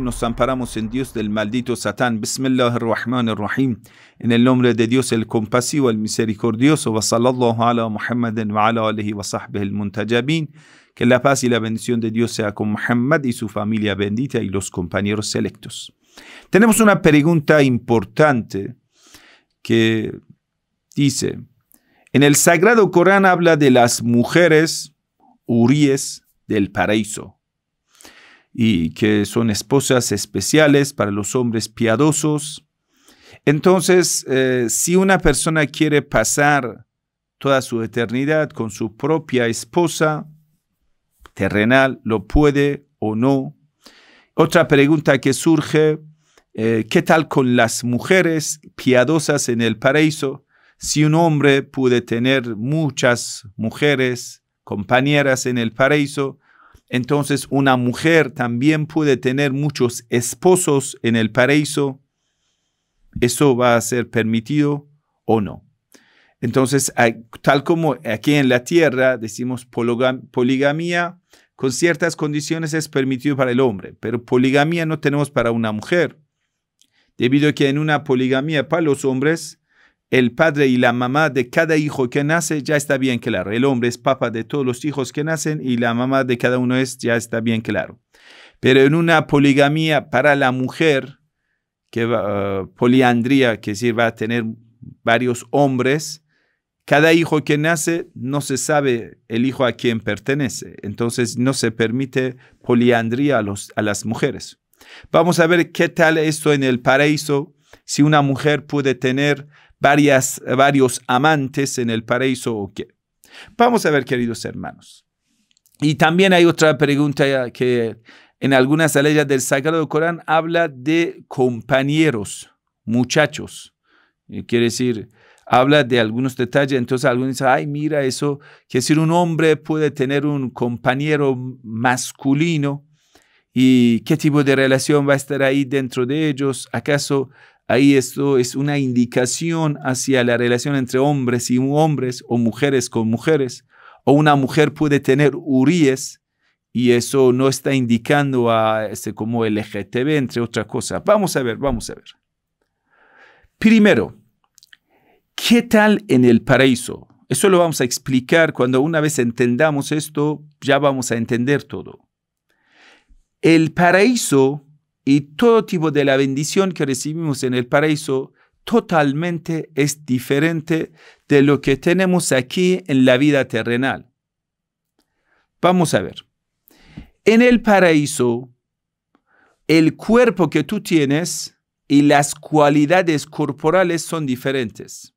nos amparamos en Dios del maldito Satán rahman en el nombre de Dios el compasivo el misericordioso que la paz y la bendición de Dios sea con Muhammad y su familia bendita y los compañeros selectos tenemos una pregunta importante que dice en el sagrado Corán habla de las mujeres uríes del paraíso y que son esposas especiales para los hombres piadosos. Entonces, eh, si una persona quiere pasar toda su eternidad con su propia esposa terrenal, lo puede o no. Otra pregunta que surge, eh, ¿qué tal con las mujeres piadosas en el paraíso? Si un hombre puede tener muchas mujeres compañeras en el paraíso, entonces una mujer también puede tener muchos esposos en el paraíso. ¿Eso va a ser permitido o no? Entonces, tal como aquí en la tierra decimos poligamia, con ciertas condiciones es permitido para el hombre, pero poligamia no tenemos para una mujer, debido a que en una poligamia para los hombres el padre y la mamá de cada hijo que nace, ya está bien claro. El hombre es papa de todos los hijos que nacen y la mamá de cada uno es, ya está bien claro. Pero en una poligamía para la mujer, que eh, poliandría, que decir, va a tener varios hombres, cada hijo que nace no se sabe el hijo a quién pertenece. Entonces no se permite poliandría a las mujeres. Vamos a ver qué tal esto en el paraíso, si una mujer puede tener varios amantes en el paraíso o qué. Vamos a ver, queridos hermanos. Y también hay otra pregunta que en algunas leyes del Sagrado Corán habla de compañeros, muchachos. Eh, quiere decir, habla de algunos detalles, entonces algunos dicen, ay, mira eso, que decir, un hombre puede tener un compañero masculino y qué tipo de relación va a estar ahí dentro de ellos, acaso Ahí esto es una indicación hacia la relación entre hombres y hombres o mujeres con mujeres. O una mujer puede tener uríes y eso no está indicando a este, como LGTB, entre otras cosas. Vamos a ver, vamos a ver. Primero, ¿qué tal en el paraíso? Eso lo vamos a explicar cuando una vez entendamos esto, ya vamos a entender todo. El paraíso y todo tipo de la bendición que recibimos en el paraíso totalmente es diferente de lo que tenemos aquí en la vida terrenal. Vamos a ver. En el paraíso, el cuerpo que tú tienes y las cualidades corporales son diferentes.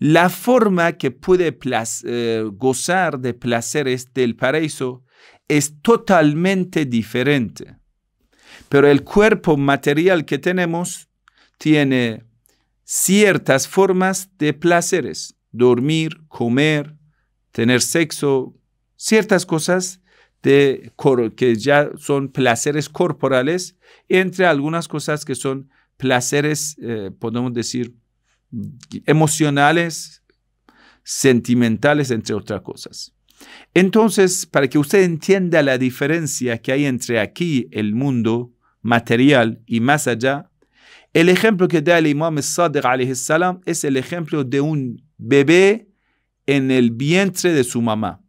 La forma que puede eh, gozar de placeres del paraíso es totalmente diferente. Pero el cuerpo material que tenemos tiene ciertas formas de placeres, dormir, comer, tener sexo, ciertas cosas que ya son placeres corporales, entre algunas cosas que son placeres, eh, podemos decir, emocionales, sentimentales, entre otras cosas. Entonces, para que usted entienda la diferencia que hay entre aquí, el mundo, material y más allá. El ejemplo que da el imam Sadiq salam es el ejemplo de un bebé en el vientre de su mamá.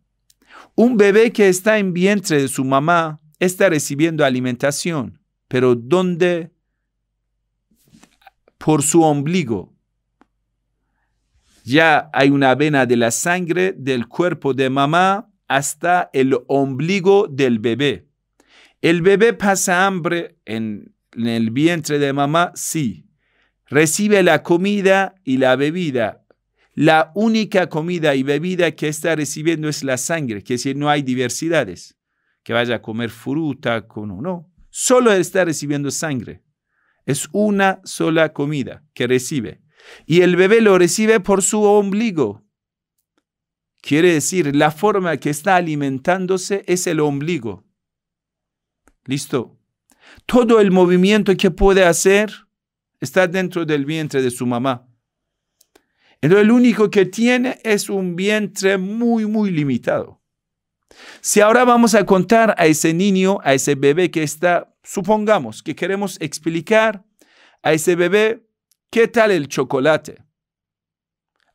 Un bebé que está en vientre de su mamá está recibiendo alimentación, pero ¿dónde? Por su ombligo. Ya hay una vena de la sangre del cuerpo de mamá hasta el ombligo del bebé. ¿El bebé pasa hambre en, el vientre de mamá? Sí. Recibe la comida y la bebida. La única comida y bebida que está recibiendo es la sangre, que si no hay diversidades, que vaya a comer fruta, con, no. Solo está recibiendo sangre. Es una sola comida que recibe. Y el bebé lo recibe por su ombligo. Quiere decir, la forma que está alimentándose es el ombligo. Listo. Todo el movimiento que puede hacer está dentro del vientre de su mamá. Entonces, el único que tiene es un vientre muy, muy limitado. Si ahora vamos a contar a ese niño, a ese bebé que está, supongamos que queremos explicar a ese bebé qué tal el chocolate.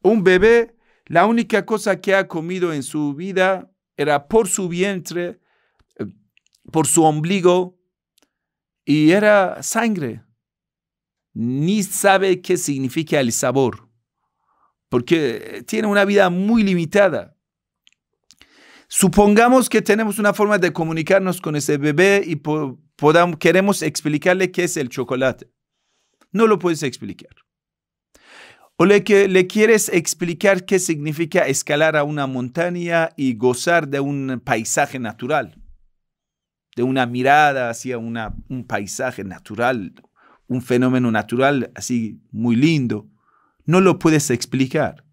Un bebé, la única cosa que ha comido en su vida era por su vientre por su ombligo y era sangre. Ni sabe qué significa el sabor, porque tiene una vida muy limitada. Supongamos que tenemos una forma de comunicarnos con ese bebé y podamos, queremos explicarle qué es el chocolate. No lo puedes explicar. O que, le quieres explicar qué significa escalar a una montaña y gozar de un paisaje natural de una mirada hacia un paisaje natural, un fenómeno natural así muy lindo, no lo puedes explicar.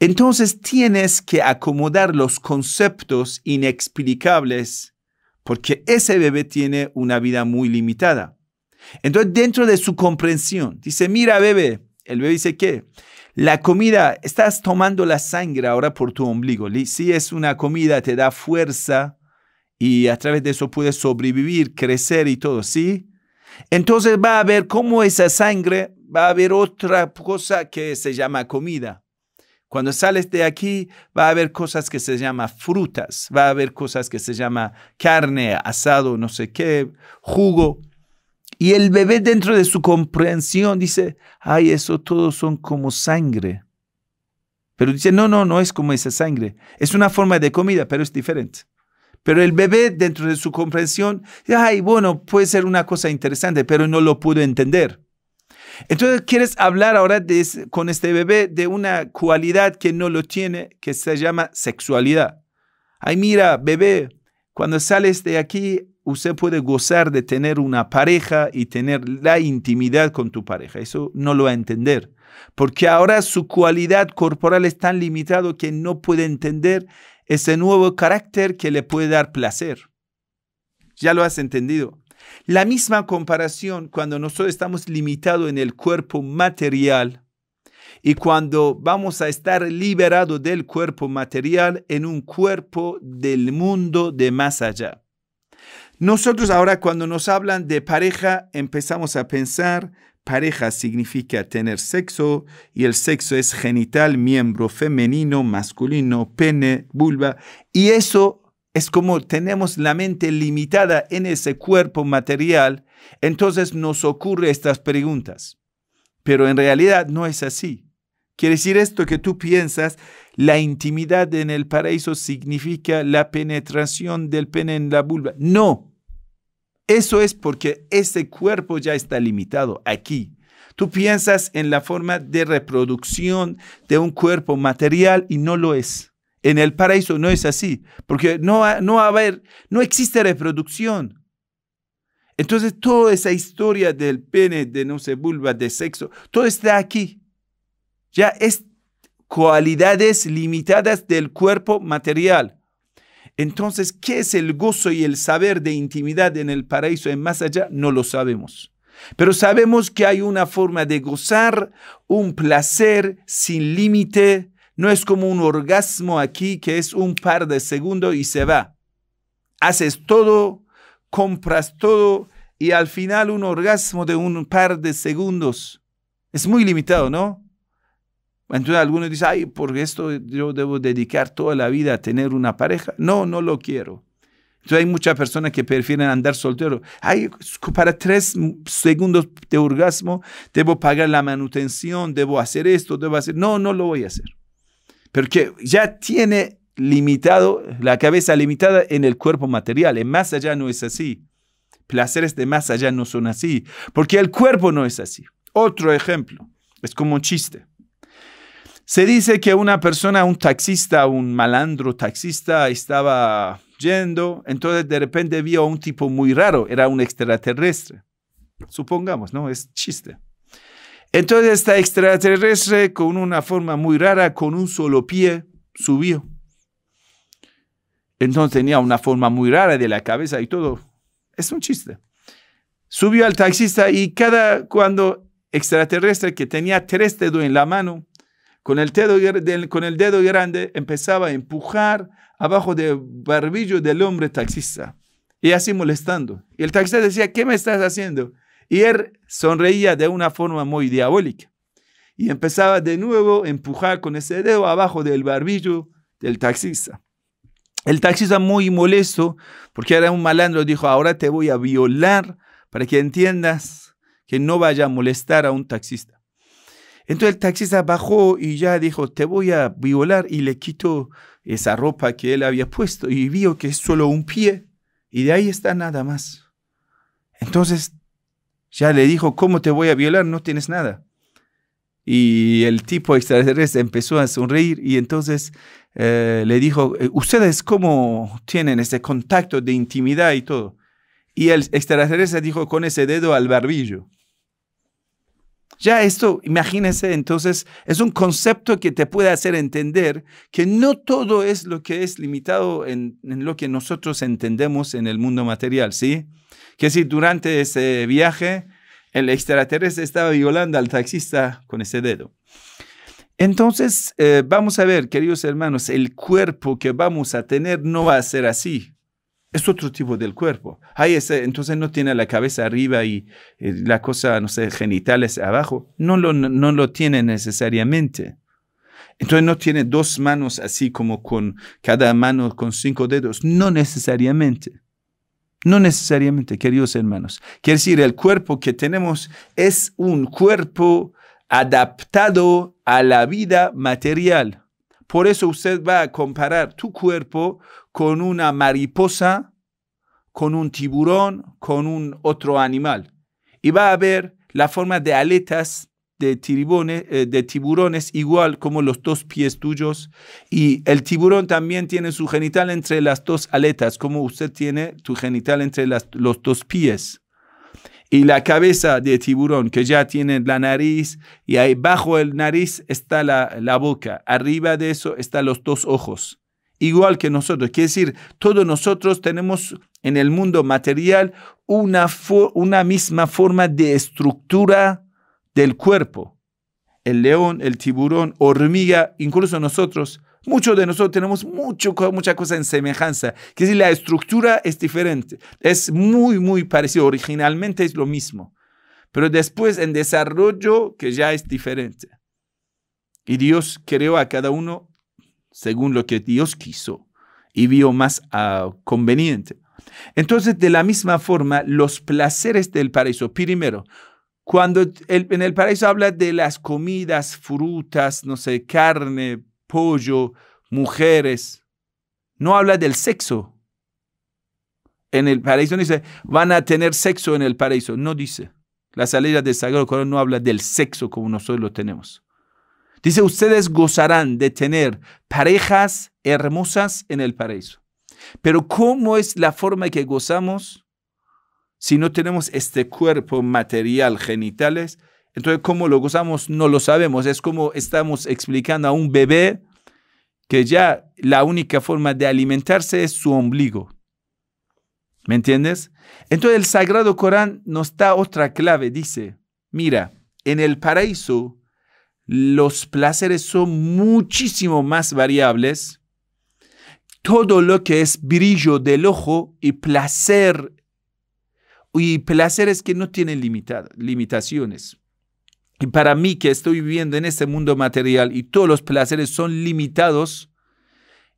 Entonces tienes que acomodar los conceptos inexplicables porque ese bebé tiene una vida muy limitada. Entonces dentro de su comprensión, dice, mira bebé, el bebé dice que la comida, estás tomando la sangre ahora por tu ombligo. Si es una comida, te da fuerza y a través de eso puedes sobrevivir, crecer y todo, ¿sí? Entonces va a haber como esa sangre, va a haber otra cosa que se llama comida. Cuando sales de aquí, va a haber cosas que se llaman frutas, va a haber cosas que se llama carne, asado, no sé qué, jugo. Y el bebé dentro de su comprensión dice, ay, eso todos son como sangre. Pero dice, no, no, no es como esa sangre. Es una forma de comida, pero es diferente. Pero el bebé, dentro de su comprensión, ay, bueno, puede ser una cosa interesante, pero no lo pudo entender. Entonces, quieres hablar ahora con este bebé de una cualidad que no lo tiene, que se llama sexualidad. Ay, mira, bebé, cuando sales de aquí, usted puede gozar de tener una pareja y tener la intimidad con tu pareja. Eso no lo va a entender, porque ahora su cualidad corporal es tan limitada que no puede entender ese nuevo carácter que le puede dar placer. Ya lo has entendido. La misma comparación cuando nosotros estamos limitados en el cuerpo material y cuando vamos a estar liberados del cuerpo material en un cuerpo del mundo de más allá. Nosotros ahora cuando nos hablan de pareja empezamos a pensar pareja significa tener sexo y el sexo es genital, miembro femenino, masculino, pene, vulva. Y eso es como tenemos la mente limitada en ese cuerpo material, entonces nos ocurre estas preguntas. Pero en realidad no es así. Quiere decir esto que tú piensas, la intimidad en el paraíso significa la penetración del pene en la vulva. No, eso es porque ese cuerpo ya está limitado aquí. Tú piensas en la forma de reproducción de un cuerpo material y no lo es. En el paraíso no es así, porque no, haber, no existe reproducción. Entonces, toda esa historia del pene, de no se vulva, de sexo, todo está aquí. Ya es cualidades limitadas del cuerpo material. Entonces, ¿qué es el gozo y el saber de intimidad en el paraíso en más allá? No lo sabemos. Pero sabemos que hay una forma de gozar, un placer sin límite. No es como un orgasmo aquí que es un par de segundos y se va. Haces todo, compras todo y al final un orgasmo de un par de segundos. Es muy limitado, ¿no? Entonces algunos dicen, ay, por esto yo debo dedicar toda la vida a tener una pareja. No, no lo quiero. Entonces hay muchas personas que prefieren andar soltero. Ay, para tres segundos de orgasmo debo pagar la manutención, debo hacer esto, debo hacer... No, no lo voy a hacer. Porque ya tiene limitado, la cabeza limitada en el cuerpo material. En más allá no es así. Placeres de más allá no son así. Porque el cuerpo no es así. Otro ejemplo, es como un chiste. Se dice que una persona, un taxista, un malandro taxista, estaba yendo, entonces de repente vio a un tipo muy raro, era un extraterrestre. Supongamos, ¿no? Es chiste. Entonces este extraterrestre con una forma muy rara, con un solo pie, subió. Entonces tenía una forma muy rara de la cabeza y todo. Es un chiste. Subió al taxista y cada cuando extraterrestre que tenía tres dedos en la mano, con el, dedo, con el dedo grande empezaba a empujar abajo del barbillo del hombre taxista y así molestando. Y el taxista decía, ¿qué me estás haciendo? Y él sonreía de una forma muy diabólica y empezaba de nuevo a empujar con ese dedo abajo del barbillo del taxista. El taxista muy molesto, porque era un malandro, dijo, ahora te voy a violar para que entiendas que no vaya a molestar a un taxista. Entonces el taxista bajó y ya dijo, te voy a violar y le quitó esa ropa que él había puesto y vio que es solo un pie y de ahí está nada más. Entonces ya le dijo, ¿cómo te voy a violar? No tienes nada. Y el tipo extraterrestre empezó a sonreír y entonces eh, le dijo, eh, ¿ustedes cómo tienen ese contacto de intimidad y todo? Y el extraterrestre dijo con ese dedo al barbillo. Ya esto, imagínense, entonces, es un concepto que te puede hacer entender que no todo es lo que es limitado en, lo que nosotros entendemos en el mundo material, ¿sí? Que si durante ese viaje el extraterrestre estaba violando al taxista con ese dedo. Entonces, eh, vamos a ver, queridos hermanos, el cuerpo que vamos a tener no va a ser así es otro tipo del cuerpo. ese, entonces no tiene la cabeza arriba y eh, la cosa, no sé, genitales abajo. No lo, no lo tiene necesariamente. Entonces no tiene dos manos así como con cada mano con cinco dedos. No necesariamente. No necesariamente, queridos hermanos. Quiere decir, el cuerpo que tenemos es un cuerpo adaptado a la vida material. Por eso usted va a comparar tu cuerpo con una mariposa, con un tiburón, con un otro animal. Y va a ver la forma de aletas de eh, tiburones, igual como los dos pies tuyos. Y el tiburón también tiene su genital entre las dos aletas, como usted tiene tu genital entre los dos pies y la cabeza de tiburón que ya tiene la nariz y ahí bajo el nariz está la, la boca, arriba de eso están los dos ojos, igual que nosotros. Quiere decir, todos nosotros tenemos en el mundo material una, una misma forma de estructura del cuerpo. El león, el tiburón, hormiga, incluso nosotros Muchos de nosotros tenemos mucho, mucha cosa en semejanza. Que si la estructura es diferente, es muy, muy parecido. Originalmente es lo mismo, pero después en desarrollo que ya es diferente. Y Dios creó a cada uno según lo que Dios quiso y vio más ah, conveniente. Entonces, de la misma forma, los placeres del paraíso, primero, cuando en el paraíso habla de las comidas, frutas, no sé, carne, pollo, mujeres. No habla del sexo. En el paraíso no dice, van a tener sexo en el paraíso. No dice. La salida del Sagrado Corán no habla del sexo como nosotros lo tenemos. Dice, ustedes gozarán de tener parejas hermosas en el paraíso. Pero ¿cómo es la forma que gozamos si no tenemos este cuerpo material, genitales? Entonces, ¿cómo lo gozamos? No lo sabemos. Es como estamos explicando a un bebé que ya la única forma de alimentarse es su ombligo. ¿Me entiendes? Entonces el Sagrado Corán nos da otra clave. Dice, mira, en el paraíso los placeres son muchísimo más variables. Todo lo que es brillo del ojo y placer, y placeres que no tienen limitaciones. Y para mí que estoy viviendo en este mundo material y todos los placeres son limitados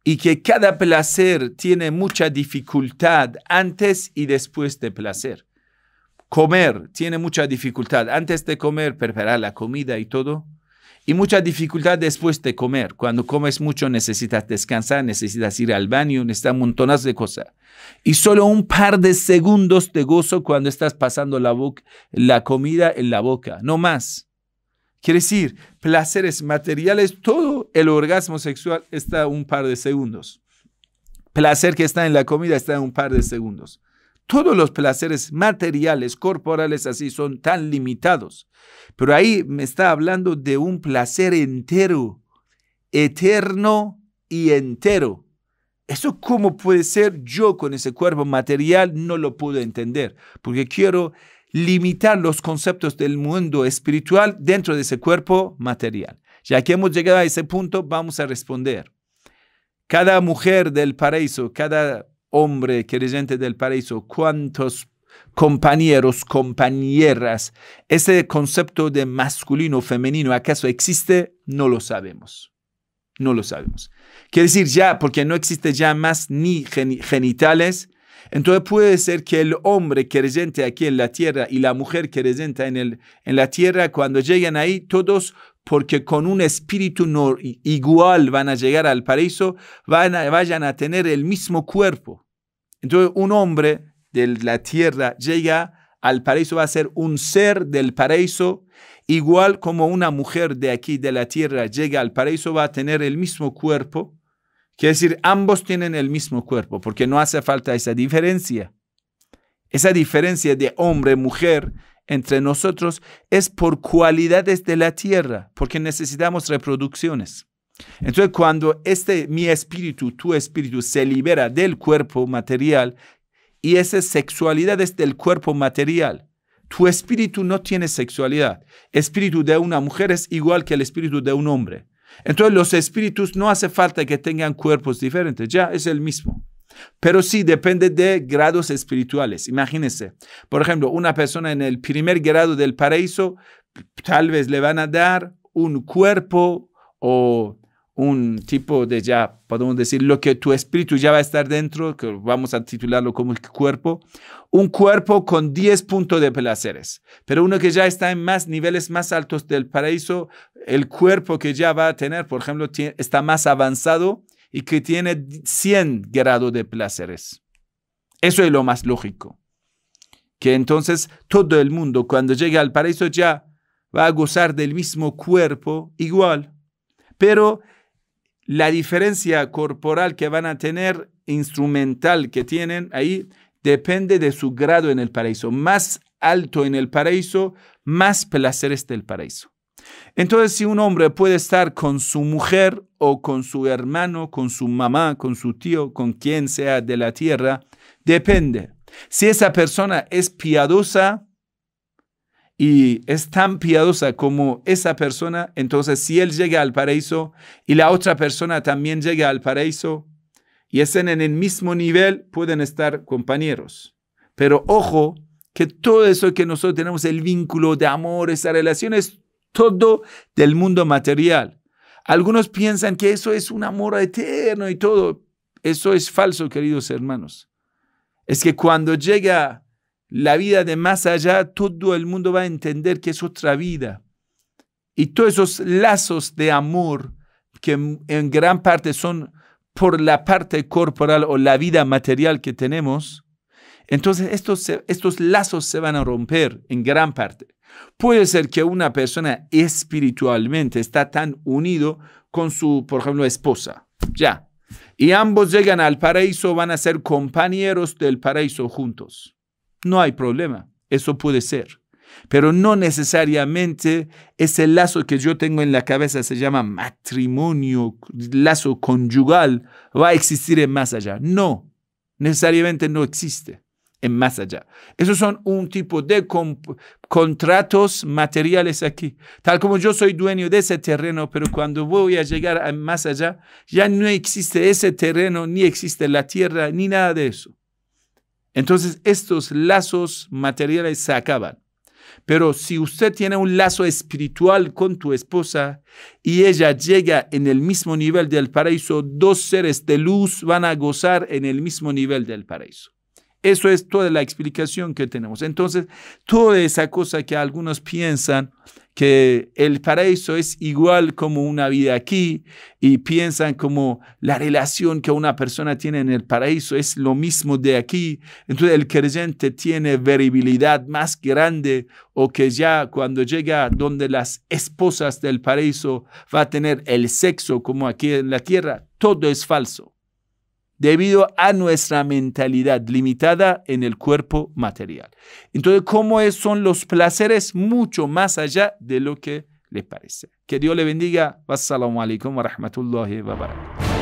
y que cada placer tiene mucha dificultad antes y después de placer. Comer tiene mucha dificultad antes de comer, preparar la comida y todo. Y mucha dificultad después de comer. Cuando comes mucho necesitas descansar, necesitas ir al baño, necesitas montonas de cosas. Y solo un par de segundos de gozo cuando estás pasando la, la comida en la boca, no más. Quiere decir, placeres materiales, todo el orgasmo sexual está un par de segundos. Placer que está en la comida está en un par de segundos. Todos los placeres materiales, corporales, así son tan limitados. Pero ahí me está hablando de un placer entero, eterno y entero. Eso cómo puede ser yo con ese cuerpo material no lo pude entender, porque quiero limitar los conceptos del mundo espiritual dentro de ese cuerpo material. Ya que hemos llegado a ese punto, vamos a responder. Cada mujer del paraíso, cada hombre creyente del paraíso, cuántos compañeros, compañeras, ese concepto de masculino, femenino, ¿acaso existe? No lo sabemos. No lo sabemos. Quiere decir ya, porque no existe ya más ni genitales, entonces puede ser que el hombre creyente aquí en la tierra y la mujer creyente en, en la tierra, cuando lleguen ahí, todos porque con un espíritu igual van a llegar al paraíso, van vayan a tener el mismo cuerpo. Entonces un hombre de la tierra llega al paraíso, va a ser un ser del paraíso, igual como una mujer de aquí de la tierra llega al paraíso, va a tener el mismo cuerpo. Quiere decir, ambos tienen el mismo cuerpo, porque no hace falta esa diferencia. Esa diferencia de hombre-mujer entre nosotros es por cualidades de la tierra, porque necesitamos reproducciones. Entonces, cuando este mi espíritu, tu espíritu, se libera del cuerpo material y esa sexualidad es del cuerpo material, tu espíritu no tiene sexualidad. El espíritu de una mujer es igual que el espíritu de un hombre. Entonces los espíritus no hace falta que tengan cuerpos diferentes, ya es el mismo. Pero sí depende de grados espirituales. Imagínense, por ejemplo, una persona en el primer grado del paraíso, tal vez le van a dar un cuerpo o un tipo de ya, podemos decir, lo que tu espíritu ya va a estar dentro, que vamos a titularlo como el cuerpo, un cuerpo con 10 puntos de placeres, pero uno que ya está en más niveles más altos del paraíso, el cuerpo que ya va a tener, por ejemplo, está más avanzado y que tiene 100 grados de placeres. Eso es lo más lógico. Que entonces todo el mundo cuando llegue al paraíso ya va a gozar del mismo cuerpo igual, pero la diferencia corporal que van a tener, instrumental que tienen ahí, depende de su grado en el paraíso. Más alto en el paraíso, más placeres del paraíso. Entonces, si un hombre puede estar con su mujer o con su hermano, con su mamá, con su tío, con quien sea de la tierra, depende. Si esa persona es piadosa y es tan piadosa como esa persona, entonces si él llega al paraíso y la otra persona también llega al paraíso, y estén en el mismo nivel, pueden estar compañeros. Pero ojo, que todo eso que nosotros tenemos, el vínculo de amor, esa relación, es todo del mundo material. Algunos piensan que eso es un amor eterno y todo. Eso es falso, queridos hermanos. Es que cuando llega la vida de más allá, todo el mundo va a entender que es otra vida. Y todos esos lazos de amor, que en gran parte son por la parte corporal o la vida material que tenemos, entonces estos, estos lazos se van a romper en gran parte. Puede ser que una persona espiritualmente está tan unido con su, por ejemplo, esposa, ya, y ambos llegan al paraíso, van a ser compañeros del paraíso juntos. No hay problema, eso puede ser pero no necesariamente ese lazo que yo tengo en la cabeza se llama matrimonio, lazo conyugal, va a existir en más allá. No, necesariamente no existe en más allá. Esos son un tipo de contratos materiales aquí. Tal como yo soy dueño de ese terreno, pero cuando voy a llegar a más allá, ya no existe ese terreno, ni existe la tierra, ni nada de eso. Entonces estos lazos materiales se acaban. Pero si usted tiene un lazo espiritual con tu esposa y ella llega en el mismo nivel del paraíso, dos seres de luz van a gozar en el mismo nivel del paraíso. Eso es toda la explicación que tenemos. Entonces, toda esa cosa que algunos piensan que el paraíso es igual como una vida aquí y piensan como la relación que una persona tiene en el paraíso es lo mismo de aquí. Entonces el creyente tiene veribilidad más grande o que ya cuando llega donde las esposas del paraíso va a tener el sexo como aquí en la tierra. Todo es falso debido a nuestra mentalidad limitada en el cuerpo material. Entonces, ¿cómo son los placeres mucho más allá de lo que le parece? Que Dios le bendiga. Wassalamu alaikum wa rahmatullahi wa barakatuh.